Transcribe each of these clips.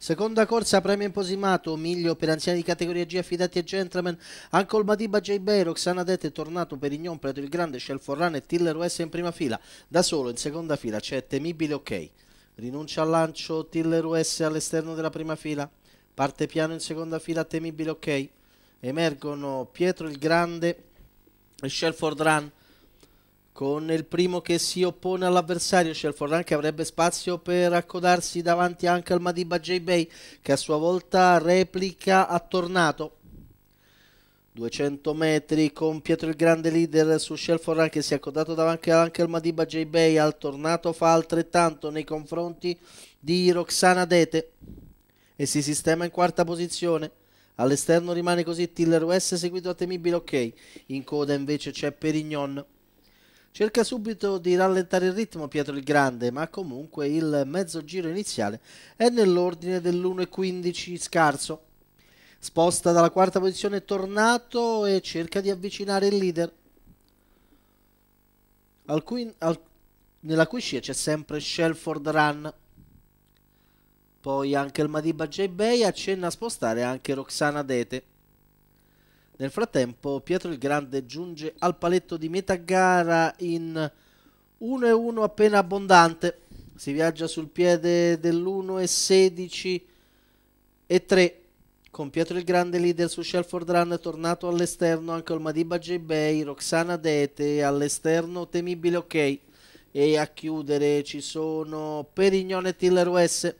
Seconda corsa premio imposimato, miglio per anziani di categoria G affidati a Gentleman, Uncle Madiba J. Bay, Roxana Dette, Tornato, per Ignon, Preto il Grande, Shell Forran e Tiller West in prima fila. Da solo in seconda fila c'è Temibile Ok. Rinuncia al lancio Tiller US all'esterno della prima fila. Parte piano in seconda fila Temibile Ok. Emergono Pietro il Grande e Shell Forran con il primo che si oppone all'avversario, c'è il Forlan che avrebbe spazio per accodarsi davanti anche al Madiba J-Bay che a sua volta replica a Tornato. 200 metri con Pietro il grande leader su Shell Forlan che si è accodato davanti anche al Madiba J-Bay, al Tornato fa altrettanto nei confronti di Roxana Dete e si sistema in quarta posizione. All'esterno rimane così Tiller West seguito da Temibile Ok, in coda invece c'è Perignon. Cerca subito di rallentare il ritmo Pietro il Grande, ma comunque il mezzo giro iniziale è nell'ordine dell'1.15 scarso. Sposta dalla quarta posizione Tornato e cerca di avvicinare il leader. Al cui, al, nella cui scia c'è sempre Shelford Run. Poi anche il Madiba J-Bay accenna a spostare anche Roxana Dete. Nel frattempo Pietro il Grande giunge al paletto di metà gara in 1-1 appena abbondante. Si viaggia sul piede dell'1-16 e 3 con Pietro il Grande leader su Shelford Run tornato all'esterno anche Olmadiba J-Bay, Roxana Dete all'esterno temibile ok e a chiudere ci sono Perignone e Tiller US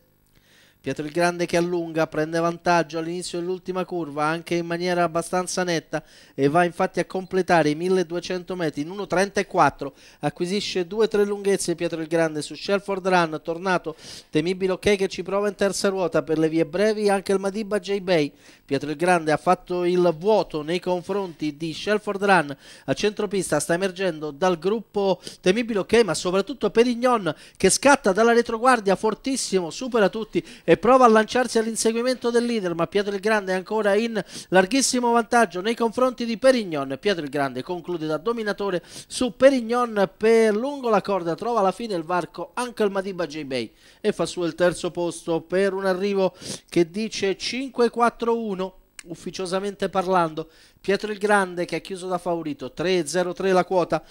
Pietro il Grande che allunga, prende vantaggio all'inizio dell'ultima curva anche in maniera abbastanza netta e va infatti a completare i 1200 metri in 1.34, acquisisce 2-3 lunghezze Pietro il Grande su Shelford Run, tornato temibile ok che ci prova in terza ruota per le vie brevi anche il Madiba J-Bay, Pietro il Grande ha fatto il vuoto nei confronti di Shelford Run a centropista, sta emergendo dal gruppo temibile ok ma soprattutto Perignon che scatta dalla retroguardia fortissimo, supera tutti e prova a lanciarsi all'inseguimento del leader, ma Pietro il Grande è ancora in larghissimo vantaggio nei confronti di Perignon. Pietro il Grande conclude da dominatore su Perignon per lungo la corda, trova alla fine il varco anche il Madiba J-Bay e fa suo il terzo posto per un arrivo che dice 5-4-1 ufficiosamente parlando. Pietro il Grande che ha chiuso da favorito 3-0-3 la quota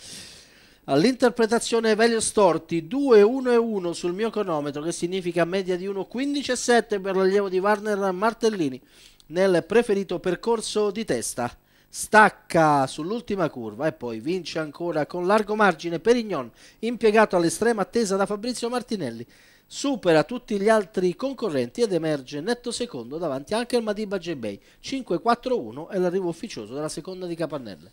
all'interpretazione Velio Storti 2 1 1 sul mio cronometro che significa media di 1 15 7 per l'allievo di Warner Martellini nel preferito percorso di testa stacca sull'ultima curva e poi vince ancora con largo margine Perignon impiegato all'estrema attesa da Fabrizio Martinelli supera tutti gli altri concorrenti ed emerge netto secondo davanti anche al Madiba bay 5-4-1 è l'arrivo ufficioso della seconda di Capannelle